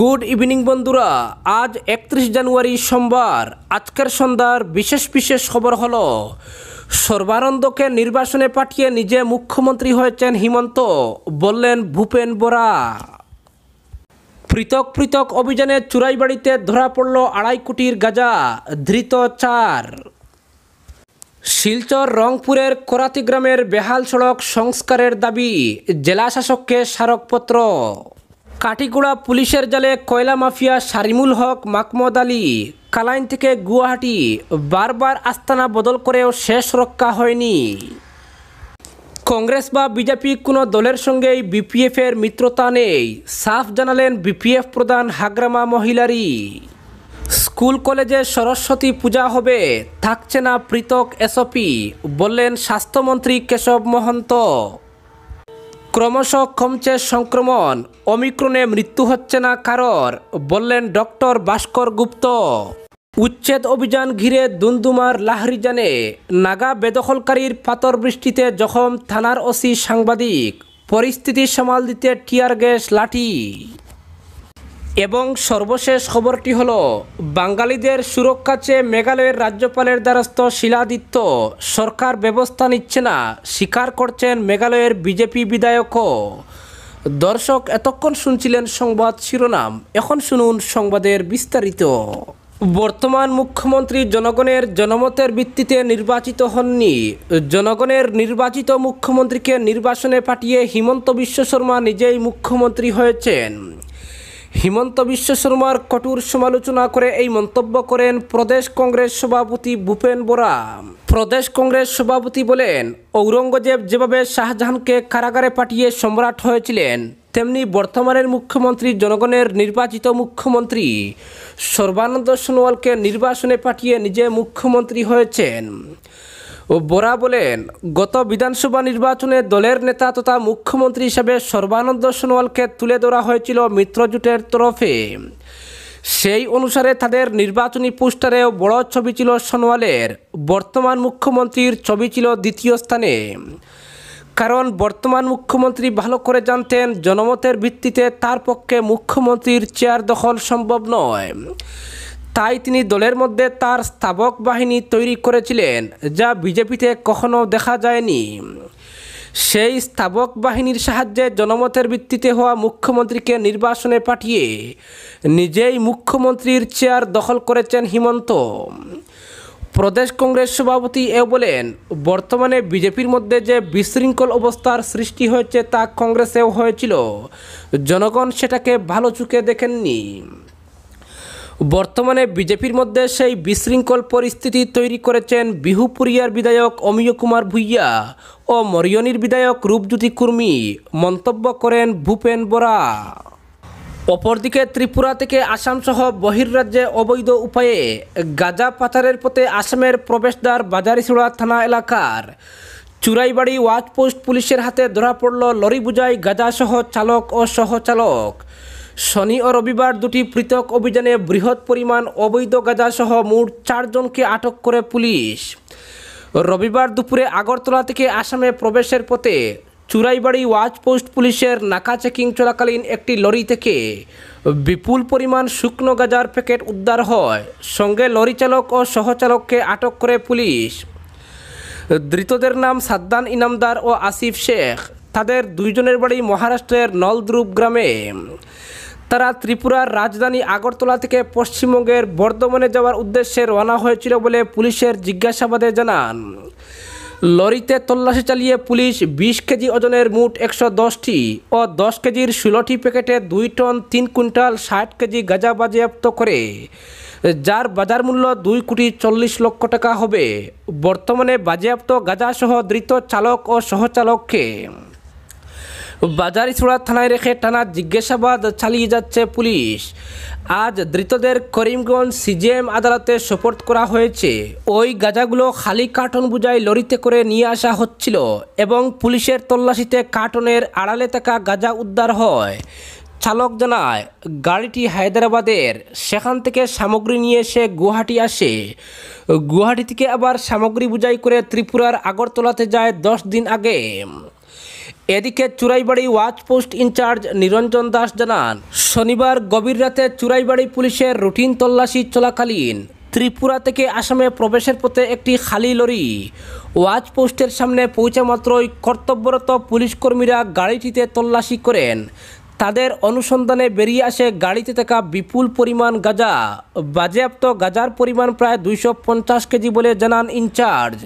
good evening বন্ধুরা আজ একত্রিশ জানুয়ারি সোমবার আজকের সন্ধ্যার বিশেষ বিশেষ খবর হল সর্বানন্দকে নির্বাচনে পাঠিয়ে নিজে মুখ্যমন্ত্রী হয়েছেন হিমন্ত বললেন ভূপেন বোরা পৃথক পৃথক অভিযানে চুরাইবাড়িতে ধরা পড়ল আড়াই কোটির গাজা ধৃত চার শিলচর রংপুরের করাতি গ্রামের বেহাল সড়ক সংস্কারের দাবি জেলাশাসককে স্মারকপত্র কাটিগুড়া পুলিশের জালে কয়লা মাফিয়া শারিমুল হক মাকমদ আলী কালাইন থেকে গুয়াহাটি বারবার আস্তানা বদল করেও শেষ রক্ষা হয়নি কংগ্রেস বা বিজেপি কোনো দলের সঙ্গেই বিপিএফের মিত্রতা নেই সাফ জানালেন বিপিএফ প্রধান হাগ্রামা মহিলারি স্কুল কলেজে সরস্বতী পূজা হবে থাকছে না পৃথক এসপি বললেন স্বাস্থ্যমন্ত্রী কেশব মহন্ত ক্রমশ কমছে সংক্রমণ অমিক্রণে মৃত্যু হচ্ছে না কারোর বললেন ডক্টর ভাস্কর গুপ্ত উচ্ছেদ অভিযান ঘিরে দুন্দুমার জানে নাগা বেদখলকারীর পাথর বৃষ্টিতে জখম থানার ওসি সাংবাদিক পরিস্থিতি সামাল দিতে টিয়ার গ্যাস লাঠি এবং সর্বশেষ খবরটি হল বাঙালিদের সুরক্ষা চেয়ে মেঘালয়ের রাজ্যপালের দ্বারস্থ শিলাদিত্য সরকার ব্যবস্থা নিচ্ছে না স্বীকার করছেন মেঘালয়ের বিজেপি বিধায়কও দর্শক এতক্ষণ শুনছিলেন সংবাদ শিরোনাম এখন শুনুন সংবাদের বিস্তারিত বর্তমান মুখ্যমন্ত্রী জনগণের জনমতের ভিত্তিতে নির্বাচিত হননি জনগণের নির্বাচিত মুখ্যমন্ত্রীকে নির্বাচনে পাঠিয়ে হিমন্ত বিশ্ব শর্মা নিজেই মুখ্যমন্ত্রী হয়েছেন হিমন্ত বিশ্ব শর্মার কঠোর সমালোচনা করে এই মন্তব্য করেন প্রদেশ কংগ্রেস সভাপতি ভূপেন বোরা প্রদেশ কংগ্রেস সভাপতি বলেন ঔরঙ্গজেব যেভাবে শাহজাহানকে কারাগারে পাঠিয়ে সম্রাট হয়েছিলেন তেমনি বর্তমানের মুখ্যমন্ত্রী জনগণের নির্বাচিত মুখ্যমন্ত্রী সর্বানন্দ সোনোয়ালকে নির্বাসনে পাঠিয়ে নিজে মুখ্যমন্ত্রী হয়েছেন বোরা বলেন গত বিধানসভা নির্বাচনে দলের নেতা তথা মুখ্যমন্ত্রী হিসাবে সর্বানন্দ সোনোয়ালকে তুলে ধরা হয়েছিল মিত্রজোটের তরফে সেই অনুসারে তাদের নির্বাচনী পোস্টারেও বড় ছবি ছিল সোনোয়ালের বর্তমান মুখ্যমন্ত্রীর ছবি ছিল দ্বিতীয় স্থানে কারণ বর্তমান মুখ্যমন্ত্রী ভালো করে জানতেন জনমতের ভিত্তিতে তার পক্ষে মুখ্যমন্ত্রীর চেয়ার দখল সম্ভব নয় তাই তিনি দলের মধ্যে তার স্থাবক বাহিনী তৈরি করেছিলেন যা বিজেপিতে কখনো দেখা যায়নি সেই স্থাবক বাহিনীর সাহায্যে জনমতের ভিত্তিতে হওয়া মুখ্যমন্ত্রীকে নির্বাসনে পাঠিয়ে নিজেই মুখ্যমন্ত্রীর চেয়ার দখল করেছেন হিমন্ত প্রদেশ কংগ্রেস সভাপতি এও বলেন বর্তমানে বিজেপির মধ্যে যে বিশৃঙ্খল অবস্থার সৃষ্টি হয়েছে তা কংগ্রেসেও হয়েছিল জনগণ সেটাকে ভালো চুকে দেখেননি বর্তমানে বিজেপির মধ্যে সেই বিশৃঙ্খল পরিস্থিতি তৈরি করেছেন বিহুপুরিয়ার বিধায়ক অমিয় কুমার ভুইয়া ও মরিয়নির বিধায়ক রূপজ্যোতি কুর্মী মন্তব্য করেন ভূপেন বরা অপরদিকে ত্রিপুরা থেকে আসামসহ বহির্রাজ্যে অবৈধ উপায়ে গাজা পাচারের পথে আসামের প্রবেশদ্বার বাজারিসুড়া থানা এলাকার চুরাইবাড়ি ওয়াচপোস্ট পুলিশের হাতে ধরা পড়ল লরি বুঝাই সহ চালক ও সহচালক শনি ও রবিবার দুটি পৃথক অভিযানে বৃহৎ পরিমাণ অবৈধ গাঁজাসহ মোট চারজনকে আটক করে পুলিশ রবিবার দুপুরে আগরতলা থেকে আসামে প্রবেশের পথে চুরাইবাড়ি ওয়াচপোস্ট পুলিশের নাকা চেকিং চলাকালীন একটি লরি থেকে বিপুল পরিমাণ শুকনো গাজার প্যাকেট উদ্ধার হয় সঙ্গে লরি চালক ও সহচালককে আটক করে পুলিশ ধৃতদের নাম সাদ্দান ইনামদার ও আসিফ শেখ তাদের দুইজনের বাড়ি মহারাষ্ট্রের নলদ্রুপ গ্রামে তারা ত্রিপুরার রাজধানী আগরতলা থেকে পশ্চিমবঙ্গের বর্ধমানে যাওয়ার উদ্দেশ্যে রওনা হয়েছিল বলে পুলিশের জিজ্ঞাসাবাদে জানান লরিতে তল্লাশি চালিয়ে পুলিশ ২০ কেজি ওজনের মুঠ একশো দশটি ও দশ কেজির ষোলোটি প্যাকেটে দুই টন তিন কুইন্টাল ষাট কেজি গাঁজা বাজেয়াপ্ত করে যার বাজার মূল্য দুই কোটি চল্লিশ লক্ষ টাকা হবে বর্তমানে বাজেয়াপ্ত গাঁজাসহ দ্রুত চালক ও সহচালককে বাজারিছড়া থানায় রেখে টানা জিজ্ঞাসাবাদ চালিয়ে যাচ্ছে পুলিশ আজ ধৃতদের করিমগঞ্জ সিজিএম আদালতে সোপর্দ করা হয়েছে ওই গাঁজাগুলো খালি কার্টন বুঝাই লরিতে করে নিয়ে আসা হচ্ছিল এবং পুলিশের তল্লাশিতে কার্টনের আড়ালে থাকা গাঁজা উদ্ধার হয় চালক জানায় গাড়িটি হায়দ্রাবাদের সেখান থেকে সামগ্রী নিয়ে এসে গুয়াহাটি আসে গুয়াহাটি থেকে আবার সামগ্রী বুঝাই করে ত্রিপুরার আগরতলাতে যায় দশ দিন আগে এদিকে Churaibari watch post in charge Niranjan Das জানান শনিবার গভীর রাতে চুরাইবাড়ি পুলিশের রুটিন তল্লাশি চলাকালীন ত্রিপুরা থেকে আসামে প্রবেশের পথে একটি খালি লরি ওয়াচ পোস্টের সামনে পৌঁছে মাত্রই কর্তব্যরত পুলিশকর্মীরা গাড়িটিতে তল্লাশি করেন তাদের অনুসন্ধানে বেরিয়ে আসে গাড়িতে থাকা বিপুল পরিমাণ গাঁজা বাজেয়াপ্ত গাঁজার পরিমাণ প্রায় দুইশো কেজি বলে জানান ইনচার্জ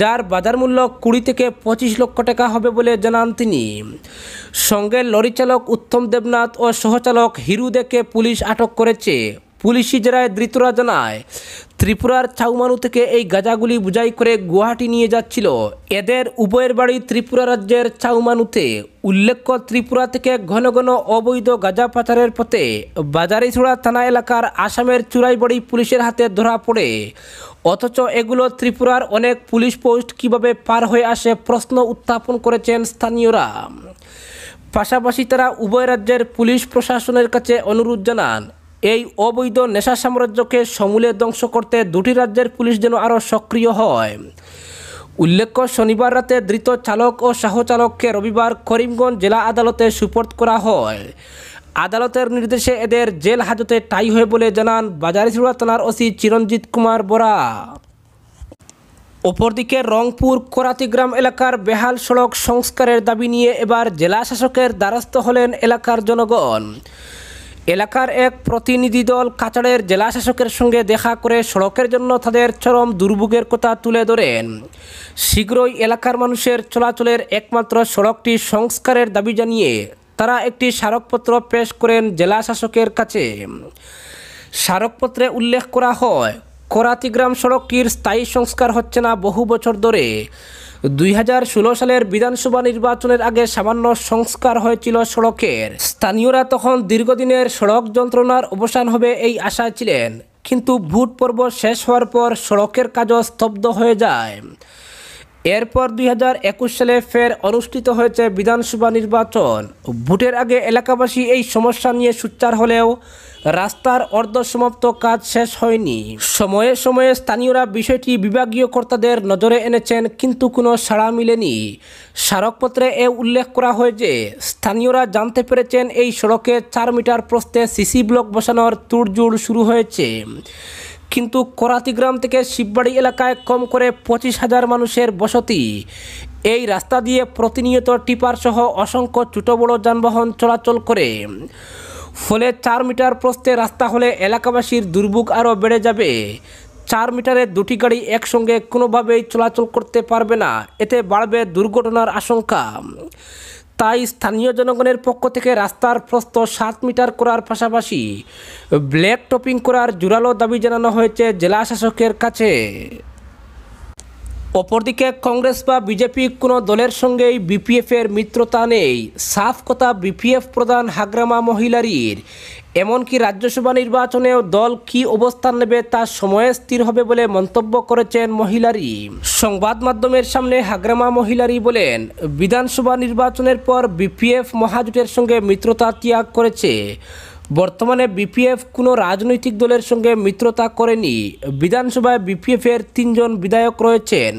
যার বাজার মূল্য কুড়ি থেকে পঁচিশ লক্ষ টাকা হবে বলে জানান তিনি সঙ্গে লরি চালক উত্তম দেবনাথ ও সহচালক হিরু পুলিশ আটক করেছে পুলিশি জেরায় ধৃতরা জানায় ত্রিপুরার ছাউমানু থেকে এই গাঁজাগুলি বুঝাই করে গুয়াহাটি নিয়ে যাচ্ছিল এদের উভয়ের বাড়ি ত্রিপুরা রাজ্যের ছাউমানুতে উল্লেখ্য ত্রিপুরা থেকে ঘন ঘন অবৈধ গাঁজা পাচারের পথে বাজারিছোড়া থানা এলাকার আসামের চুরাইবাড়ি পুলিশের হাতে ধরা পড়ে অথচ এগুলো ত্রিপুরার অনেক পুলিশ পোস্ট কিভাবে পার হয়ে আসে প্রশ্ন উত্থাপন করেছেন স্থানীয়রা পাশাপাশি তারা উভয় রাজ্যের পুলিশ প্রশাসনের কাছে অনুরোধ জানান এই অবৈধ নেশা সাম্রাজ্যকে সমূলে ধ্বংস করতে দুটি রাজ্যের পুলিশ যেন আরও সক্রিয় হয় উল্লেখ্য শনিবার রাতে ধৃত চালক ও সাহচালককে রবিবার করিমগঞ্জ জেলা আদালতে সুপোর্ট করা হয় আদালতের নির্দেশে এদের জেল হাজতে টাই হয়ে বলে জানান বাজারিছড়া থানার ওসি চিরঞ্জিত কুমার বরা অপরদিকে রংপুর করাতিগ্রাম এলাকার বেহাল সড়ক সংস্কারের দাবি নিয়ে এবার জেলা শাসকের দ্বারস্থ হলেন এলাকার জনগণ এলাকার এক প্রতিনিধি দল কাছাড়ের জেলাশাসকের সঙ্গে দেখা করে সড়কের জন্য তাদের চরম দুর্ভোগের কথা তুলে ধরেন শীঘ্রই এলাকার মানুষের চলাচলের একমাত্র সড়কটি সংস্কারের দাবি জানিয়ে তারা একটি স্মারকপত্র পেশ করেন জেলা শাসকের কাছে স্মারকপত্রে উল্লেখ করা হয় করাতিগ্রাম সড়কটির স্থায়ী সংস্কার হচ্ছে না বহু বছর ধরে দুই হাজার ষোলো সালের বিধানসভা নির্বাচনের আগে সামান্য সংস্কার হয়েছিল সড়কের স্থানীয়রা তখন দীর্ঘদিনের সড়ক যন্ত্রণার অবসান হবে এই আশায় ছিলেন কিন্তু ভোট পর্ব শেষ হওয়ার পর সড়কের কাজও স্তব্ধ হয়ে যায় এরপর দুই সালে ফের অনুষ্ঠিত হয়েছে বিধানসভা নির্বাচন ভোটের আগে এলাকাবাসী এই সমস্যা নিয়ে সুচ্চার হলেও রাস্তার অর্ধসমাপ্ত কাজ শেষ হয়নি সময়ে সময়ে স্থানীয়রা বিষয়টি বিভাগীয় কর্তাদের নজরে এনেছেন কিন্তু কোনো সাড়া মিলেনি স্মারকপত্রে এ উল্লেখ করা হয় যে স্থানীয়রা জানতে পেরেছেন এই সড়কে চার মিটার প্রস্তে সিসি ব্লক বসানোর তুড়জুড় শুরু হয়েছে কিন্তু করাতিগ্রাম থেকে শিববাড়ি এলাকায় কম করে পঁচিশ হাজার মানুষের বসতি এই রাস্তা দিয়ে প্রতিনিয়ত টিপার সহ অসংখ্য ছোট বড় যানবাহন চলাচল করে ফলে চার মিটার প্রস্থে রাস্তা হলে এলাকাবাসীর দুর্ভোগ আরও বেড়ে যাবে চার মিটারের দুটি গাড়ি একসঙ্গে কোনোভাবেই চলাচল করতে পারবে না এতে বাড়বে দুর্ঘটনার আশঙ্কা তাই স্থানীয় জনগণের পক্ষ থেকে রাস্তার প্রস্থ সাত মিটার করার পাশাপাশি ব্ল্যাক টপিং করার জোরালো দাবি জানানো হয়েছে জেলা শাসকের কাছে অপরদিকে কংগ্রেস বা বিজেপি কোনো দলের সঙ্গেই বিপিএফের মিত্রতা নেই সাফ কথা বিপিএফ প্রধান হাগ্রামা মহিলারির এমনকি রাজ্যসভা নির্বাচনেও দল কি অবস্থান নেবে তা সময়ে স্থির হবে বলে মন্তব্য করেছেন মহিলারি সংবাদ মাধ্যমের সামনে হাগ্রামা মহিলারি বলেন বিধানসভা নির্বাচনের পর বিপিএফ মহাজোটের সঙ্গে মিত্রতা ত্যাগ করেছে বর্তমানে বিপিএফ কোনো রাজনৈতিক দলের সঙ্গে মিত্রতা করেনি বিধানসভায় বিপিএফের তিনজন বিধায়ক রয়েছেন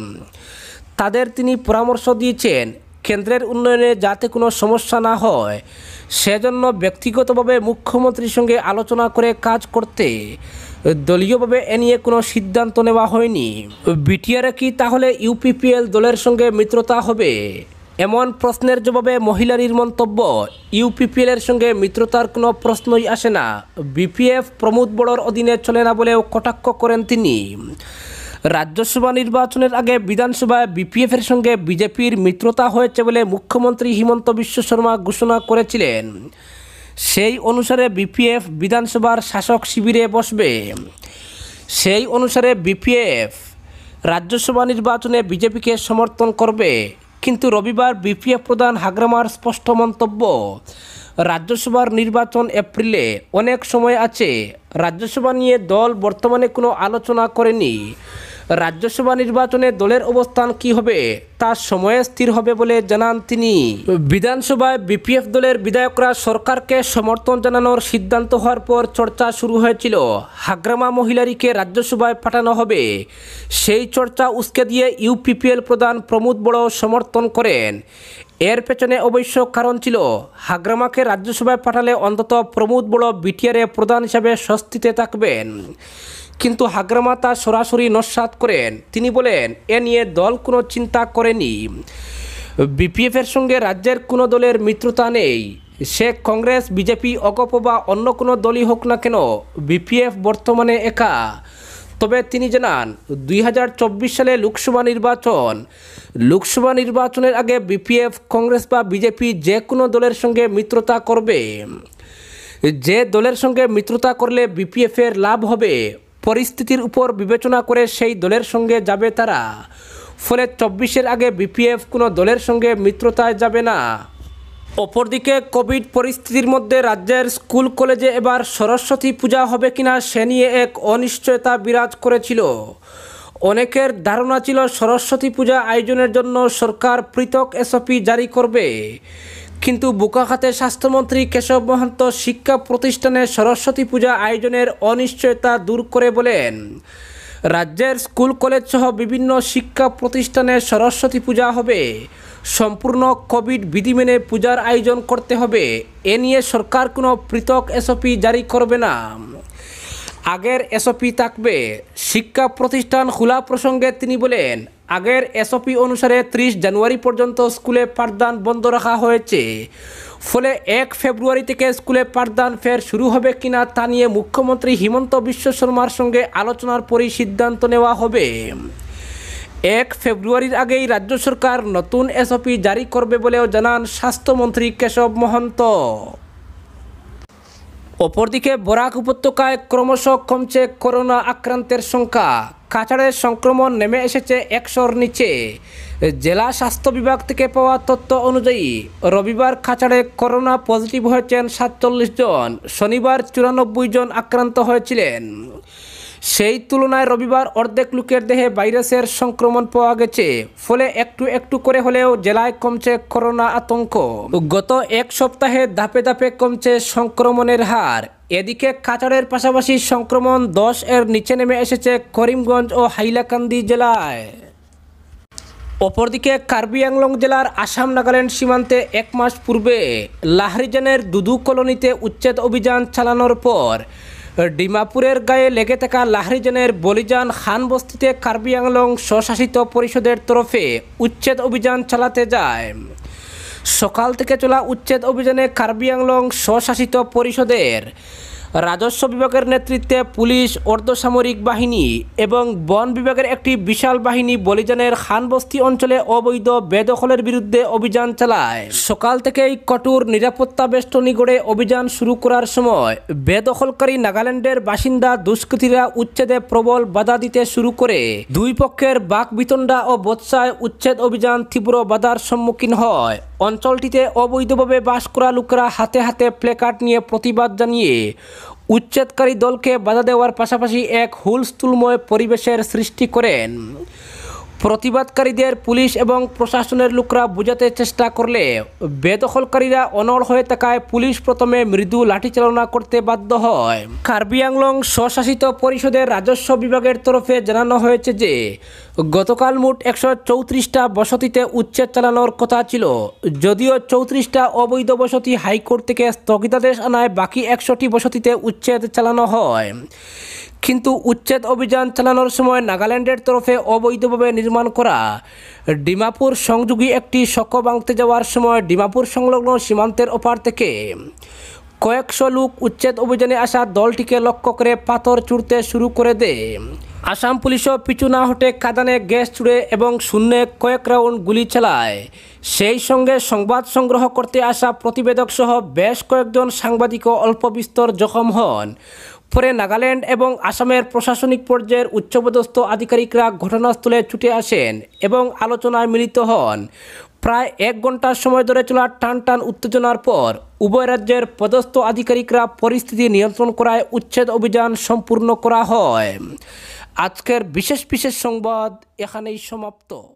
তাদের তিনি পরামর্শ দিয়েছেন কেন্দ্রের উন্নয়নে যাতে কোনো সমস্যা না হয় সেজন্য ব্যক্তিগতভাবে মুখ্যমন্ত্রীর সঙ্গে আলোচনা করে কাজ করতে দলীয়ভাবে এ নিয়ে কোনো সিদ্ধান্ত নেওয়া হয়নি বিটিআরে কি তাহলে ইউপিপিএল দলের সঙ্গে মিত্রতা হবে এমন প্রশ্নের জবাবে মহিলারির মন্তব্য ইউপিপিএলের সঙ্গে মিত্রতার কোনো প্রশ্নই আসে না বিপিএফ প্রমোদ বড়র অধীনে চলে না বলেও কটাক্ষ করেন তিনি রাজ্যসভা নির্বাচনের আগে বিধানসভায় বিপিএফের সঙ্গে বিজেপির মিত্রতা হয়েছে বলে মুখ্যমন্ত্রী হিমন্ত বিশ্ব শর্মা ঘোষণা করেছিলেন সেই অনুসারে বিপিএফ বিধানসভার শাসক শিবিরে বসবে সেই অনুসারে বিপিএফ রাজ্যসভা নির্বাচনে বিজেপিকে সমর্থন করবে কিন্তু রবিবার বিপিএফ প্রধান হাগ্রামার স্পষ্ট মন্তব্য রাজ্যসভার নির্বাচন এপ্রিলে অনেক সময় আছে রাজ্যসভা নিয়ে দল বর্তমানে কোনো আলোচনা করেনি রাজ্যসভা নির্বাচনে দলের অবস্থান কি হবে তা সময়ে স্থির হবে বলে জানান তিনি বিধানসভায় বিপিএফ দলের বিধায়করা সরকারকে সমর্থন জানানোর সিদ্ধান্ত হওয়ার পর চর্চা শুরু হয়েছিল হাগ্রামা মহিলারিকে রাজ্যসভায় পাঠানো হবে সেই চর্চা উস্কে দিয়ে ইউপিপিএল প্রধান প্রমোদ বড় সমর্থন করেন এর পেছনে অবশ্য কারণ ছিল হাগ্রামাকে রাজ্যসভায় পাঠালে অন্তত প্রমোদ বড় বিটিআরে প্রধান হিসাবে স্বস্তিতে থাকবেন কিন্তু হাগ্রামাতা সরাসরি নস্বাত করেন তিনি বলেন এ নিয়ে দল কোনো চিন্তা করেনি বিপিএফের সঙ্গে রাজ্যের কোনো দলের মিত্রতা নেই সে কংগ্রেস বিজেপি অকপ বা অন্য কোনো দলই হোক না কেন বিপিএফ বর্তমানে একা তবে তিনি জানান দুই সালে লোকসভা নির্বাচন লোকসভা নির্বাচনের আগে বিপিএফ কংগ্রেস বা বিজেপি যে কোনো দলের সঙ্গে মিত্রতা করবে যে দলের সঙ্গে মিত্রতা করলে বিপিএফের লাভ হবে পরিস্থিতির উপর বিবেচনা করে সেই দলের সঙ্গে যাবে তারা ফলে চব্বিশের আগে বিপিএফ কোনো দলের সঙ্গে মিত্রতায় যাবে না অপরদিকে কোভিড পরিস্থিতির মধ্যে রাজ্যের স্কুল কলেজে এবার সরস্বতী পূজা হবে কিনা সে নিয়ে এক অনিশ্চয়তা বিরাজ করেছিল অনেকের ধারণা ছিল সরস্বতী পূজা আয়োজনের জন্য সরকার পৃথক এসওপি জারি করবে কিন্তু বোকাখাতে স্বাস্থ্যমন্ত্রী কেশব মহন্ত শিক্ষা প্রতিষ্ঠানে সরস্বতী পূজা আয়োজনের অনিশ্চয়তা দূর করে বলেন রাজ্যের স্কুল কলেজ সহ বিভিন্ন শিক্ষা প্রতিষ্ঠানে সরস্বতী পূজা হবে সম্পূর্ণ কোভিড বিধি মেনে পূজার আয়োজন করতে হবে এ নিয়ে সরকার কোনো পৃথক এসওপি জারি করবে না আগের এসওপি থাকবে শিক্ষা প্রতিষ্ঠান খোলা প্রসঙ্গে তিনি বলেন আগের এসওপি অনুসারে ত্রিশ জানুয়ারি পর্যন্ত স্কুলে পাঠদান বন্ধ রাখা হয়েছে ফলে এক ফেব্রুয়ারি থেকে স্কুলে পাঠদান ফের শুরু হবে কিনা তা নিয়ে মুখ্যমন্ত্রী হিমন্ত বিশ্ব শর্মার সঙ্গে আলোচনার পরই সিদ্ধান্ত নেওয়া হবে এক ফেব্রুয়ারির আগেই রাজ্য সরকার নতুন এসওপি জারি করবে বলেও জানান স্বাস্থ্যমন্ত্রী কেশব মহন্ত অপরদিকে বরাক উপত্যকায় ক্রমশ কমছে করোনা আক্রান্তের সংখ্যা কাছাড়ের সংক্রমণ নেমে এসেছে একশোর নিচে জেলা স্বাস্থ্য বিভাগ থেকে পাওয়া তথ্য অনুযায়ী রবিবার খাঁচাড়ে করোনা পজিটিভ হয়েছেন সাতচল্লিশ জন শনিবার চুরানব্বই জন আক্রান্ত হয়েছিলেন সেই তুলনায় রবিবার অর্ধেক লোকের দেহে ভাইরাসের সংক্রমণ পাওয়া গেছে ফলে একটু একটু করে হলেও জেলায় কমছে করোনা আতঙ্ক গত এক সপ্তাহে ধাপে ধাপে কমছে সংক্রমণের হার এদিকে কাছাড়ের পাশাপাশি সংক্রমণ দশ এর নিচে নেমে এসেছে করিমগঞ্জ ও হাইলাকান্দি জেলায় অপরদিকে কার্বি আংলং জেলার আসাম নাগাল্যান্ড সীমান্তে এক মাস পূর্বে লাহরিজানের দুদু কলোনিতে উচ্ছেদ অভিযান চালানোর পর ডিমাপুরের গায়ে লেগে থাকা লাহরিজানের বলিজান খান বস্তিতে কার্বি আংলং স্বশাসিত পরিষদের তরফে উচ্ছেদ অভিযান চালাতে যায় সকাল থেকে চলা উচ্ছেদ অভিযানে কার্বি আংলং স্বশাসিত পরিষদের রাজস্ব বিভাগের নেতৃত্বে পুলিশ অর্ধসামরিক বাহিনী এবং বন বিভাগের একটি বিশাল বাহিনী বলিজানের খানবস্তি অঞ্চলে অবৈধ বেদখলের বিরুদ্ধে অভিযান চালায় সকাল থেকেই কটুর নিরাপত্তা বেষ্টনী গড়ে অভিযান শুরু করার সময় বেদখলকারী নাগাল্যান্ডের বাসিন্দা দুষ্কৃতীরা উচ্ছেদে প্রবল বাধা দিতে শুরু করে দুই পক্ষের বাক বিতণ্ডা ও বৎসায় উচ্ছেদ অভিযান তীব্র বাধার সম্মুখীন হয় অঞ্চলটিতে অবৈধভাবে বাস করা লোকেরা হাতে হাতে প্লেকার্ড নিয়ে প্রতিবাদ জানিয়ে উচ্ছেদকারী দলকে বাধা দেওয়ার পাশাপাশি এক হুলস্থুলময় পরিবেশের সৃষ্টি করেন প্রতিবাদকারীদের পুলিশ এবং প্রশাসনের লোকরা বোঝাতে চেষ্টা করলে বেদখলকারীরা অনড় হয়ে থাকায় পুলিশ প্রথমে মৃদু লাঠি চালনা করতে বাধ্য হয় কার্বি আংলং স্বশাসিত পরিষদের রাজস্ব বিভাগের তরফে জানানো হয়েছে যে গতকাল মোট একশো চৌত্রিশটা বসতিতে উচ্ছেদ চালানোর কথা ছিল যদিও চৌত্রিশটা অবৈধ বসতি হাইকোর্ট থেকে স্থগিতাদেশ আনায় বাকি একশোটি বসতিতে উচ্ছেদ চালানো হয় কিন্তু উচ্ছেদ অভিযান চালানোর সময় নাগাল্যান্ডের তরফে অবৈধভাবে নির্মাণ করা ডিমাপুর সংযোগী একটি শক ভাঙতে যাওয়ার সময় ডিমাপুর সংলগ্ন সীমান্তের ওপার থেকে কয়েকশো লোক উচ্ছেদ অভিযানে আসা দলটিকে লক্ষ্য করে পাথর ছুড়তে শুরু করে দেয় আসাম পুলিশও পিছু না হটে কাদানে গ্যাস ছুড়ে এবং শূন্যে কয়েক রাউন্ড গুলি চালায় সেই সঙ্গে সংবাদ সংগ্রহ করতে আসা প্রতিবেদক সহ বেশ কয়েকজন সাংবাদিকও অল্প বিস্তর জখম হন পরে নাগাল্যান্ড এবং আসামের প্রশাসনিক পর্যায়ের উচ্চপদস্থ আধিকারিকরা ঘটনাস্থলে ছুটে আসেন এবং আলোচনায় মিলিত হন প্রায় এক ঘন্টার সময় ধরে চলা টান টান উত্তেজনার পর উভয় রাজ্যের পদস্থ আধিকারিকরা পরিস্থিতি নিয়ন্ত্রণ করায় উচ্ছেদ অভিযান সম্পূর্ণ করা হয় আজকের বিশেষ বিশেষ সংবাদ এখানেই সমাপ্ত